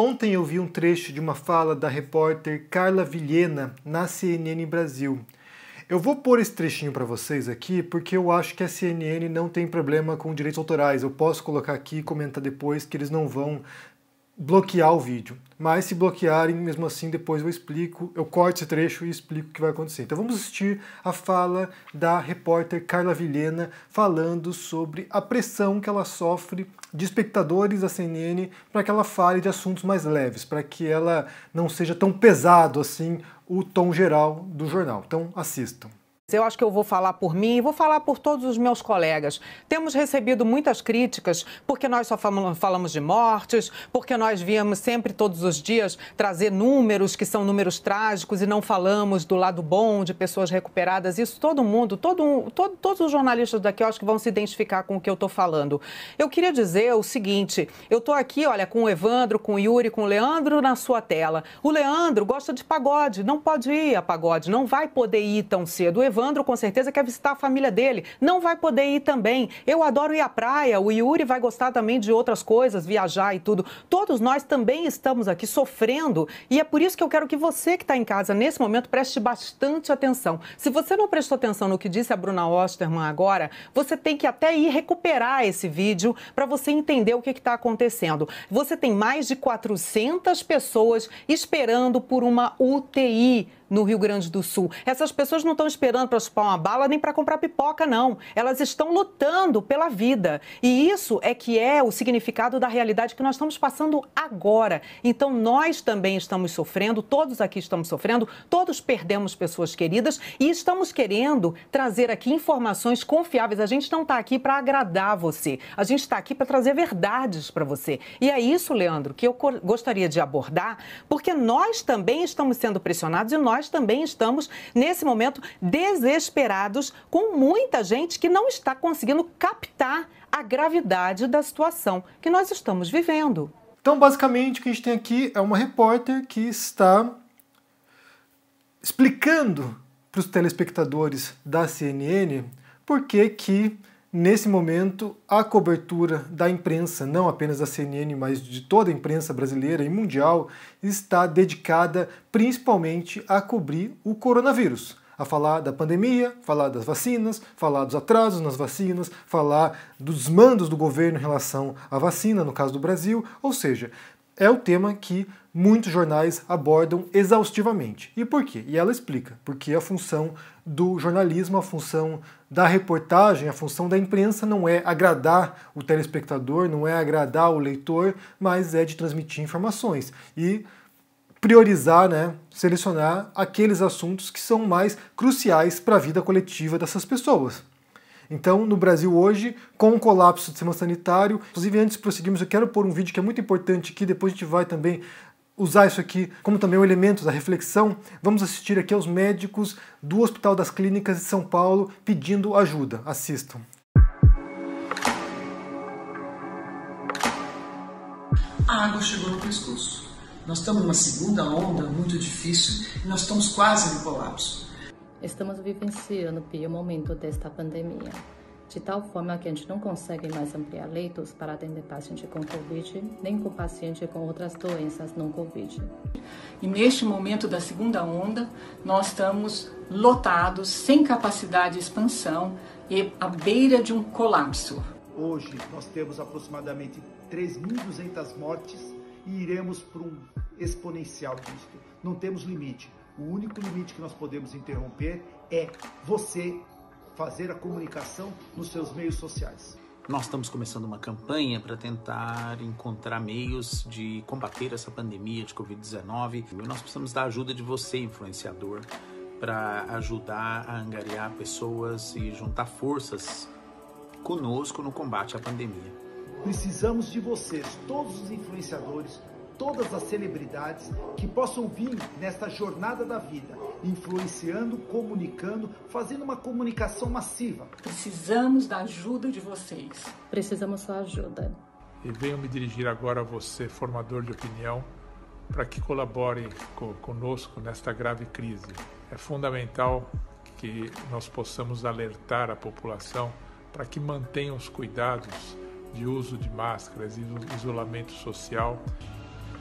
Ontem eu vi um trecho de uma fala da repórter Carla Vilhena na CNN Brasil. Eu vou pôr esse trechinho para vocês aqui porque eu acho que a CNN não tem problema com direitos autorais. Eu posso colocar aqui e comentar depois que eles não vão bloquear o vídeo. Mas se bloquearem, mesmo assim, depois eu explico, eu corto esse trecho e explico o que vai acontecer. Então vamos assistir a fala da repórter Carla Vilhena falando sobre a pressão que ela sofre de espectadores da CNN para que ela fale de assuntos mais leves, para que ela não seja tão pesado assim o tom geral do jornal. Então assistam. Eu acho que eu vou falar por mim e vou falar por todos os meus colegas. Temos recebido muitas críticas porque nós só falamos de mortes, porque nós viemos sempre, todos os dias, trazer números que são números trágicos e não falamos do lado bom, de pessoas recuperadas. Isso todo mundo, todo, todo todos os jornalistas daqui, eu acho que vão se identificar com o que eu estou falando. Eu queria dizer o seguinte: eu estou aqui, olha, com o Evandro, com o Yuri, com o Leandro na sua tela. O Leandro gosta de pagode, não pode ir a pagode, não vai poder ir tão cedo. O Evandro Evandro, com certeza, quer visitar a família dele. Não vai poder ir também. Eu adoro ir à praia. O Yuri vai gostar também de outras coisas, viajar e tudo. Todos nós também estamos aqui sofrendo. E é por isso que eu quero que você que está em casa, nesse momento, preste bastante atenção. Se você não prestou atenção no que disse a Bruna Osterman agora, você tem que até ir recuperar esse vídeo para você entender o que está acontecendo. Você tem mais de 400 pessoas esperando por uma UTI no Rio Grande do Sul. Essas pessoas não estão esperando para chupar uma bala nem para comprar pipoca, não. Elas estão lutando pela vida. E isso é que é o significado da realidade que nós estamos passando agora. Então, nós também estamos sofrendo, todos aqui estamos sofrendo, todos perdemos pessoas queridas e estamos querendo trazer aqui informações confiáveis. A gente não está aqui para agradar você, a gente está aqui para trazer verdades para você. E é isso, Leandro, que eu gostaria de abordar, porque nós também estamos sendo pressionados e nós nós também estamos, nesse momento, desesperados com muita gente que não está conseguindo captar a gravidade da situação que nós estamos vivendo. Então, basicamente, o que a gente tem aqui é uma repórter que está explicando para os telespectadores da CNN por que que nesse momento, a cobertura da imprensa, não apenas da CNN, mas de toda a imprensa brasileira e mundial, está dedicada principalmente a cobrir o coronavírus. A falar da pandemia, falar das vacinas, falar dos atrasos nas vacinas, falar dos mandos do governo em relação à vacina, no caso do Brasil, ou seja, é o tema que muitos jornais abordam exaustivamente. E por quê? E ela explica, porque a função do jornalismo, a função da reportagem, a função da imprensa não é agradar o telespectador, não é agradar o leitor, mas é de transmitir informações e priorizar, né, selecionar aqueles assuntos que são mais cruciais para a vida coletiva dessas pessoas. Então, no Brasil hoje, com o colapso do sistema sanitário, inclusive antes de prosseguirmos, eu quero pôr um vídeo que é muito importante aqui, depois a gente vai também usar isso aqui como também um elemento da reflexão, vamos assistir aqui aos médicos do Hospital das Clínicas de São Paulo pedindo ajuda. Assistam. A água chegou no pescoço. Nós estamos numa segunda onda muito difícil e nós estamos quase no colapso. Estamos vivenciando o pior momento desta pandemia de tal forma que a gente não consegue mais ampliar leitos para atender paciente com Covid, nem com paciente com outras doenças não Covid. E neste momento da segunda onda, nós estamos lotados, sem capacidade de expansão e à beira de um colapso. Hoje nós temos aproximadamente 3.200 mortes e iremos para um exponencial disto. Não temos limite. O único limite que nós podemos interromper é você fazer a comunicação nos seus meios sociais. Nós estamos começando uma campanha para tentar encontrar meios de combater essa pandemia de Covid-19. Nós precisamos da ajuda de você, influenciador, para ajudar a angariar pessoas e juntar forças conosco no combate à pandemia. Precisamos de vocês, todos os influenciadores, todas as celebridades que possam vir nesta jornada da vida, influenciando, comunicando, fazendo uma comunicação massiva. Precisamos da ajuda de vocês. Precisamos sua ajuda. E venho me dirigir agora a você, formador de opinião, para que colabore co conosco nesta grave crise. É fundamental que nós possamos alertar a população para que mantenha os cuidados de uso de máscaras e isolamento social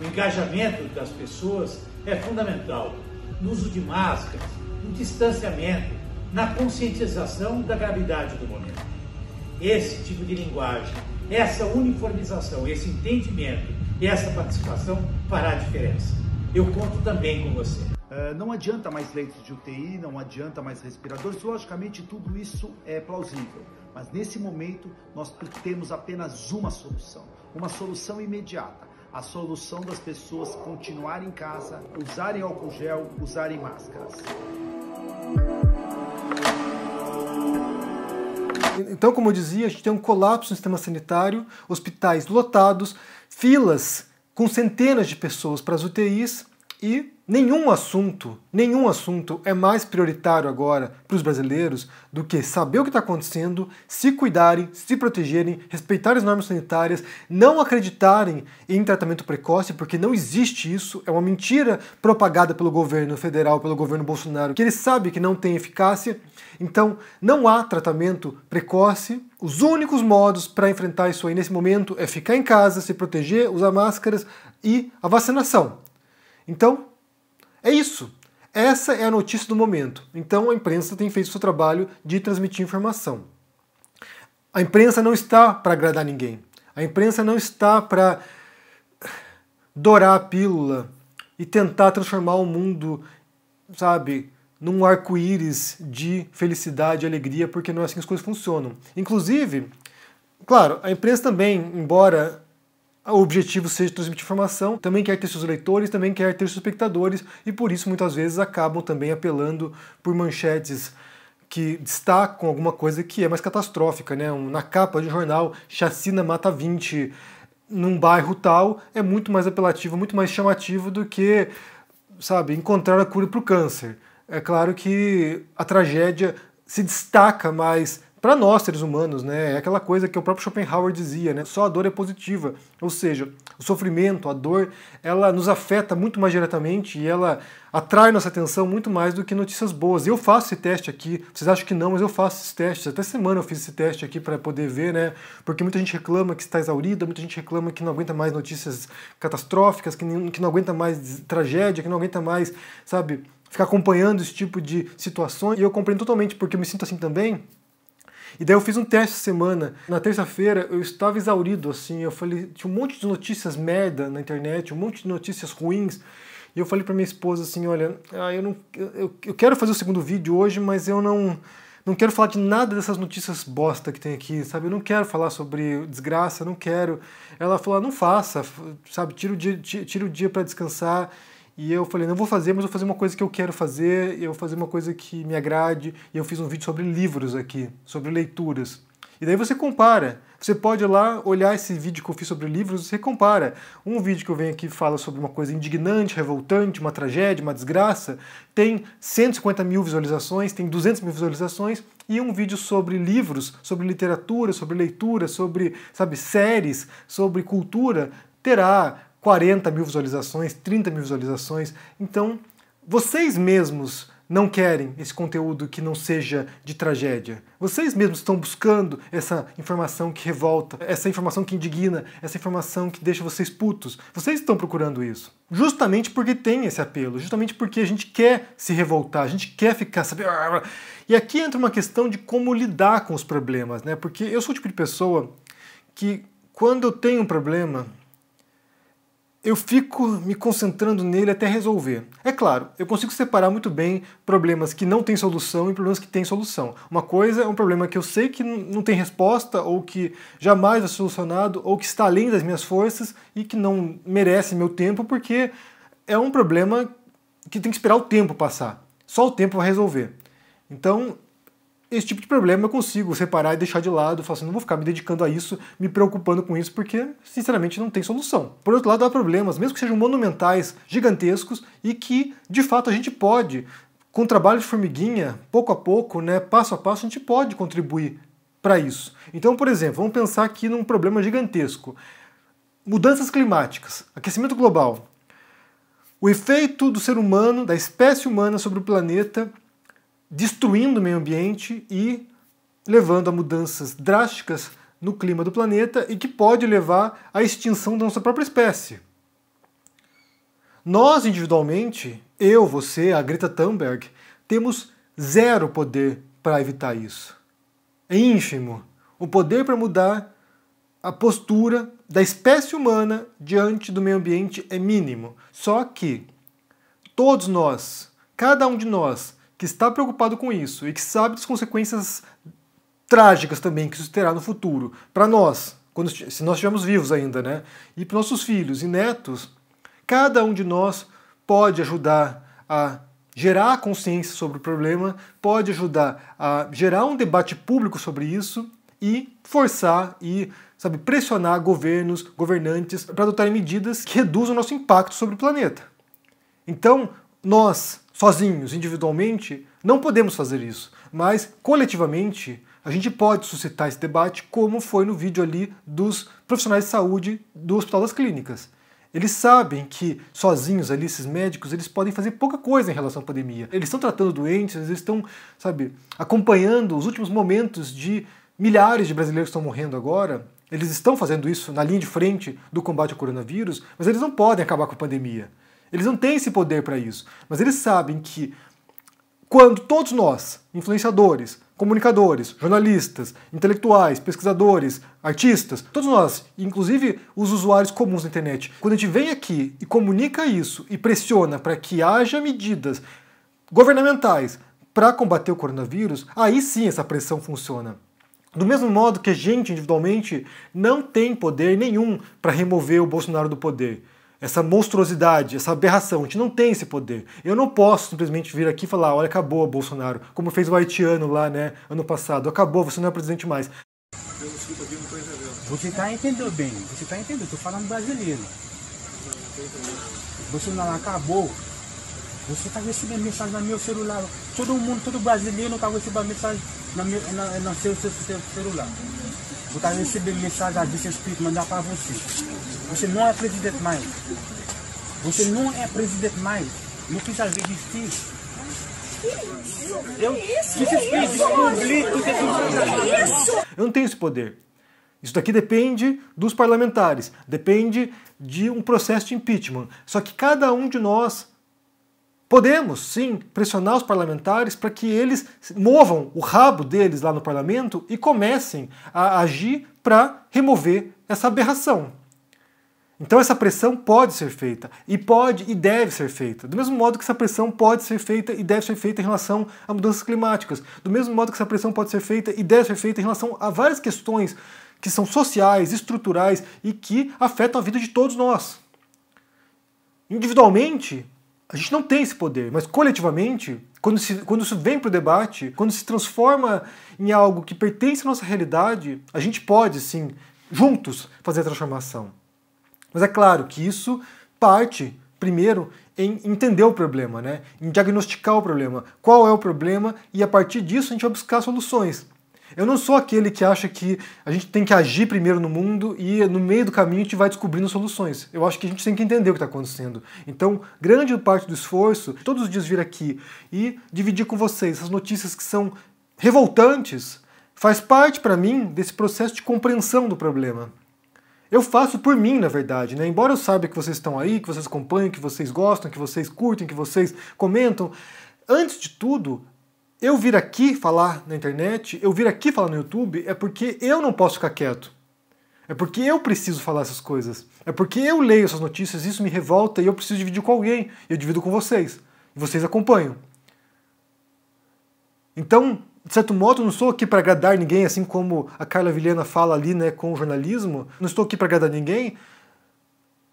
o engajamento das pessoas é fundamental no uso de máscaras, no distanciamento, na conscientização da gravidade do momento. Esse tipo de linguagem, essa uniformização, esse entendimento e essa participação fará a diferença. Eu conto também com você. É, não adianta mais leitos de UTI, não adianta mais respiradores, logicamente tudo isso é plausível. Mas nesse momento nós temos apenas uma solução, uma solução imediata a solução das pessoas continuarem em casa, usarem álcool gel, usarem máscaras. Então, como eu dizia, a gente tem um colapso no sistema sanitário, hospitais lotados, filas com centenas de pessoas para as UTIs, e nenhum assunto, nenhum assunto é mais prioritário agora para os brasileiros do que saber o que está acontecendo, se cuidarem, se protegerem, respeitar as normas sanitárias, não acreditarem em tratamento precoce, porque não existe isso, é uma mentira propagada pelo governo federal, pelo governo Bolsonaro, que ele sabe que não tem eficácia. Então, não há tratamento precoce. Os únicos modos para enfrentar isso aí nesse momento é ficar em casa, se proteger, usar máscaras e a vacinação. Então, é isso. Essa é a notícia do momento. Então a imprensa tem feito o seu trabalho de transmitir informação. A imprensa não está para agradar ninguém. A imprensa não está para dourar a pílula e tentar transformar o mundo, sabe, num arco-íris de felicidade e alegria, porque não é assim que as coisas funcionam. Inclusive, claro, a imprensa também, embora o objetivo seja transmitir informação, também quer ter seus leitores, também quer ter seus espectadores, e por isso muitas vezes acabam também apelando por manchetes que destacam alguma coisa que é mais catastrófica, né? na capa de um jornal, chacina mata 20 num bairro tal, é muito mais apelativo, muito mais chamativo do que, sabe, encontrar a cura para o câncer. É claro que a tragédia se destaca mais para nós seres humanos, né? É aquela coisa que o próprio Schopenhauer dizia, né? Só a dor é positiva, ou seja, o sofrimento, a dor, ela nos afeta muito mais diretamente e ela atrai nossa atenção muito mais do que notícias boas. Eu faço esse teste aqui, vocês acham que não, mas eu faço esses testes. Até semana eu fiz esse teste aqui para poder ver, né? Porque muita gente reclama que está exaurida, muita gente reclama que não aguenta mais notícias catastróficas, que não, que não aguenta mais tragédia, que não aguenta mais, sabe? Ficar acompanhando esse tipo de situações. E eu compreendo totalmente porque eu me sinto assim também. E daí eu fiz um teste semana. Na terça-feira eu estava exaurido, assim. Eu falei, tinha um monte de notícias merda na internet, um monte de notícias ruins. E eu falei para minha esposa assim, olha, ah, eu não, eu, eu quero fazer o segundo vídeo hoje, mas eu não, não quero falar de nada dessas notícias bosta que tem aqui, sabe? Eu não quero falar sobre desgraça, não quero. Ela falou, ah, não faça, sabe? Tira o dia, tira o dia para descansar. E eu falei, não vou fazer, mas vou fazer uma coisa que eu quero fazer, eu vou fazer uma coisa que me agrade. E eu fiz um vídeo sobre livros aqui, sobre leituras. E daí você compara. Você pode ir lá olhar esse vídeo que eu fiz sobre livros, você compara. Um vídeo que eu venho aqui fala sobre uma coisa indignante, revoltante, uma tragédia, uma desgraça, tem 150 mil visualizações, tem 200 mil visualizações, e um vídeo sobre livros, sobre literatura, sobre leitura, sobre, sabe, séries, sobre cultura, terá 40 mil visualizações, 30 mil visualizações. Então, vocês mesmos não querem esse conteúdo que não seja de tragédia. Vocês mesmos estão buscando essa informação que revolta, essa informação que indigna, essa informação que deixa vocês putos. Vocês estão procurando isso. Justamente porque tem esse apelo, justamente porque a gente quer se revoltar, a gente quer ficar sabendo. E aqui entra uma questão de como lidar com os problemas, né? Porque eu sou o tipo de pessoa que quando eu tenho um problema, eu fico me concentrando nele até resolver. É claro, eu consigo separar muito bem problemas que não têm solução e problemas que têm solução. Uma coisa é um problema que eu sei que não tem resposta ou que jamais é solucionado ou que está além das minhas forças e que não merece meu tempo porque é um problema que tem que esperar o tempo passar. Só o tempo vai resolver. Então, esse tipo de problema eu consigo separar e deixar de lado, eu assim, não vou ficar me dedicando a isso, me preocupando com isso, porque, sinceramente, não tem solução. Por outro lado, há problemas, mesmo que sejam monumentais, gigantescos, e que, de fato, a gente pode, com trabalho de formiguinha, pouco a pouco, né, passo a passo, a gente pode contribuir para isso. Então, por exemplo, vamos pensar aqui num problema gigantesco. Mudanças climáticas, aquecimento global. O efeito do ser humano, da espécie humana sobre o planeta destruindo o meio ambiente e levando a mudanças drásticas no clima do planeta e que pode levar à extinção da nossa própria espécie. Nós, individualmente, eu, você, a Greta Thunberg, temos zero poder para evitar isso. É ínfimo o poder para mudar a postura da espécie humana diante do meio ambiente é mínimo. Só que todos nós, cada um de nós, que está preocupado com isso e que sabe das consequências trágicas também que isso terá no futuro, para nós, quando, se nós estivermos vivos ainda, né? E para nossos filhos e netos, cada um de nós pode ajudar a gerar consciência sobre o problema, pode ajudar a gerar um debate público sobre isso e forçar e sabe pressionar governos, governantes para adotarem medidas que reduzam o nosso impacto sobre o planeta. Então, nós sozinhos, individualmente, não podemos fazer isso, mas coletivamente a gente pode suscitar esse debate, como foi no vídeo ali dos profissionais de saúde do Hospital das Clínicas. Eles sabem que sozinhos ali, esses médicos, eles podem fazer pouca coisa em relação à pandemia. Eles estão tratando doentes, eles estão, sabe, acompanhando os últimos momentos de milhares de brasileiros que estão morrendo agora. Eles estão fazendo isso na linha de frente do combate ao coronavírus, mas eles não podem acabar com a pandemia. Eles não têm esse poder para isso, mas eles sabem que quando todos nós, influenciadores, comunicadores, jornalistas, intelectuais, pesquisadores, artistas, todos nós, inclusive os usuários comuns da internet, quando a gente vem aqui e comunica isso e pressiona para que haja medidas governamentais para combater o coronavírus, aí sim essa pressão funciona. Do mesmo modo que a gente individualmente não tem poder nenhum para remover o Bolsonaro do poder essa monstruosidade, essa aberração. A gente não tem esse poder. Eu não posso simplesmente vir aqui e falar: olha, acabou, Bolsonaro, como fez o haitiano lá, né, ano passado. Acabou, você não é presidente mais. Eu escuto aqui, não estou entendendo. Você está entendendo bem, você está entendendo, estou falando brasileiro. Você não acabou. Você está recebendo mensagem no meu celular. Todo mundo, todo brasileiro está recebendo mensagem no, meu, na, no seu, seu, seu celular. Você está recebendo mensagem a desse espírito mandar para você. Você não é presidente mais. Você não é presidente mais. Não precisa resistir. Eu, assim? eu não tenho esse poder. Isso daqui depende dos parlamentares, depende de um processo de impeachment. Só que cada um de nós podemos, sim, pressionar os parlamentares para que eles movam o rabo deles lá no parlamento e comecem a agir para remover essa aberração. Então essa pressão pode ser feita e pode e deve ser feita. Do mesmo modo que essa pressão pode ser feita e deve ser feita em relação a mudanças climáticas. Do mesmo modo que essa pressão pode ser feita e deve ser feita em relação a várias questões que são sociais, estruturais e que afetam a vida de todos nós. Individualmente, a gente não tem esse poder, mas coletivamente, quando, se, quando isso vem para o debate, quando se transforma em algo que pertence à nossa realidade, a gente pode sim, juntos, fazer a transformação. Mas é claro que isso parte, primeiro, em entender o problema, né? em diagnosticar o problema. Qual é o problema e a partir disso a gente vai buscar soluções. Eu não sou aquele que acha que a gente tem que agir primeiro no mundo e no meio do caminho a gente vai descobrindo soluções. Eu acho que a gente tem que entender o que está acontecendo. Então, grande parte do esforço, todos os dias vir aqui e dividir com vocês essas notícias que são revoltantes, faz parte para mim desse processo de compreensão do problema. Eu faço por mim, na verdade, né? Embora eu saiba que vocês estão aí, que vocês acompanham, que vocês gostam, que vocês curtem, que vocês comentam, antes de tudo, eu vir aqui falar na internet, eu vir aqui falar no YouTube, é porque eu não posso ficar quieto. É porque eu preciso falar essas coisas. É porque eu leio essas notícias, isso me revolta e eu preciso dividir com alguém. Eu divido com vocês. E vocês acompanham. Então, de certo modo, não estou aqui para agradar ninguém, assim como a Carla Vilhena fala ali né, com o jornalismo. Não estou aqui para agradar ninguém,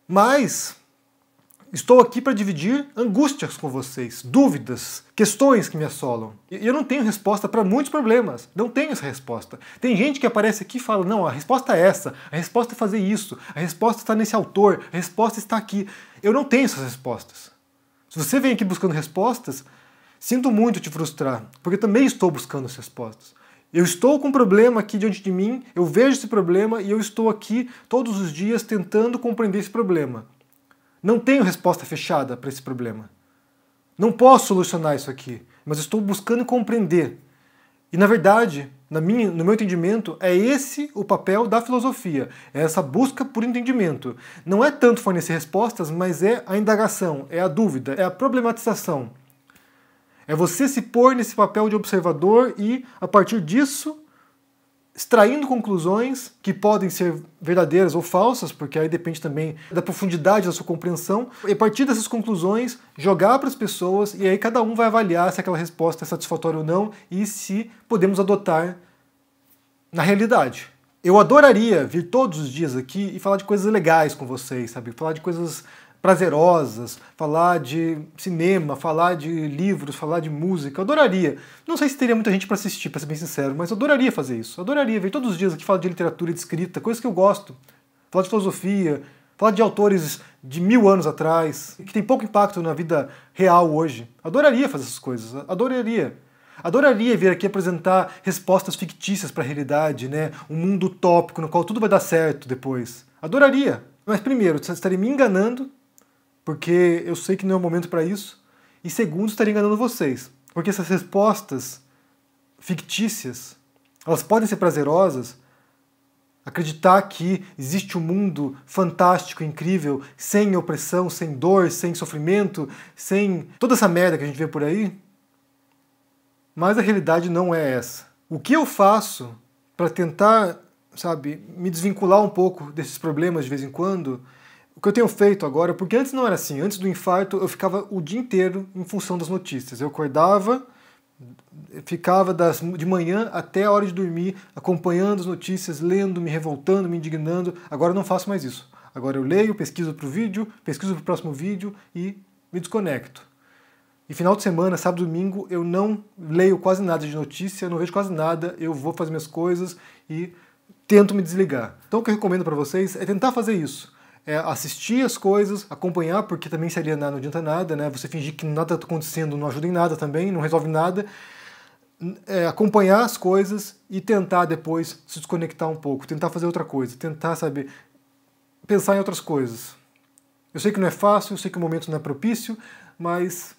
mas estou aqui para dividir angústias com vocês, dúvidas, questões que me assolam. E eu não tenho resposta para muitos problemas. Não tenho essa resposta. Tem gente que aparece aqui e fala: não, a resposta é essa, a resposta é fazer isso, a resposta está nesse autor, a resposta está aqui. Eu não tenho essas respostas. Se você vem aqui buscando respostas, Sinto muito te frustrar, porque também estou buscando as respostas. Eu estou com um problema aqui diante de mim, eu vejo esse problema e eu estou aqui todos os dias tentando compreender esse problema. Não tenho resposta fechada para esse problema. Não posso solucionar isso aqui, mas estou buscando compreender. E na verdade, na minha, no meu entendimento, é esse o papel da filosofia, é essa busca por entendimento. Não é tanto fornecer respostas, mas é a indagação, é a dúvida, é a problematização. É você se pôr nesse papel de observador e, a partir disso, extraindo conclusões que podem ser verdadeiras ou falsas, porque aí depende também da profundidade da sua compreensão, e a partir dessas conclusões jogar para as pessoas e aí cada um vai avaliar se aquela resposta é satisfatória ou não e se podemos adotar na realidade. Eu adoraria vir todos os dias aqui e falar de coisas legais com vocês, sabe? Falar de coisas prazerosas, falar de cinema, falar de livros, falar de música. Eu adoraria. Não sei se teria muita gente para assistir, para ser bem sincero, mas eu adoraria fazer isso. Eu adoraria ver todos os dias aqui falar de literatura e de escrita, coisas que eu gosto. Falar de filosofia, falar de autores de mil anos atrás, que tem pouco impacto na vida real hoje. adoraria fazer essas coisas, adoraria. Adoraria vir aqui apresentar respostas fictícias para a realidade, né? Um mundo utópico no qual tudo vai dar certo depois. Adoraria. Mas primeiro, você estaria me enganando porque eu sei que não é o momento para isso. E segundo, estaria enganando vocês, porque essas respostas fictícias, elas podem ser prazerosas. Acreditar que existe um mundo fantástico, incrível, sem opressão, sem dor, sem sofrimento, sem toda essa merda que a gente vê por aí. Mas a realidade não é essa. O que eu faço para tentar, sabe, me desvincular um pouco desses problemas de vez em quando o que eu tenho feito agora, porque antes não era assim, antes do infarto eu ficava o dia inteiro em função das notícias. Eu acordava, ficava das, de manhã até a hora de dormir acompanhando as notícias, lendo, me revoltando, me indignando. Agora eu não faço mais isso. Agora eu leio, pesquiso para o vídeo, pesquiso para o próximo vídeo e me desconecto. E final de semana, sábado domingo, eu não leio quase nada de notícia, não vejo quase nada, eu vou fazer minhas coisas e tento me desligar. Então o que eu recomendo para vocês é tentar fazer isso é, assistir as coisas, acompanhar, porque também seria não adianta nada, né? Você fingir que nada está acontecendo não ajuda em nada também, não resolve nada. É, acompanhar as coisas e tentar depois se desconectar um pouco, tentar fazer outra coisa, tentar, sabe, pensar em outras coisas. Eu sei que não é fácil, eu sei que o momento não é propício, mas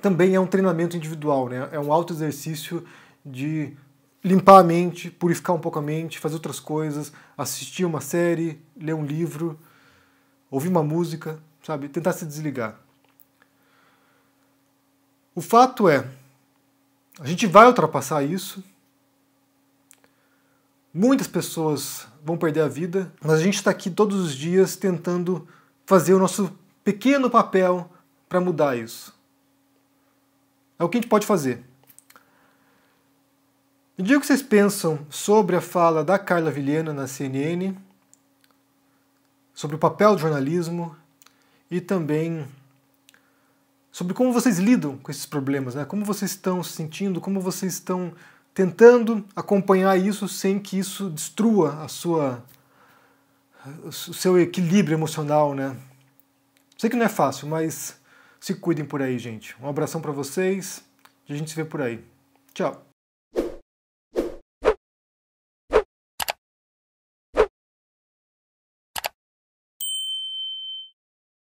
também é um treinamento individual, né? É um alto exercício de limpar a mente, purificar um pouco a mente, fazer outras coisas, assistir uma série, ler um livro ouvir uma música, sabe? Tentar se desligar. O fato é, a gente vai ultrapassar isso. Muitas pessoas vão perder a vida, mas a gente está aqui todos os dias tentando fazer o nosso pequeno papel para mudar isso. É o que a gente pode fazer. Me diga o que vocês pensam sobre a fala da Carla Vilhena na CNN sobre o papel do jornalismo e também sobre como vocês lidam com esses problemas, né? Como vocês estão se sentindo, como vocês estão tentando acompanhar isso sem que isso destrua a sua o seu equilíbrio emocional, né? Sei que não é fácil, mas se cuidem por aí, gente. Um abração para vocês e a gente se vê por aí. Tchau.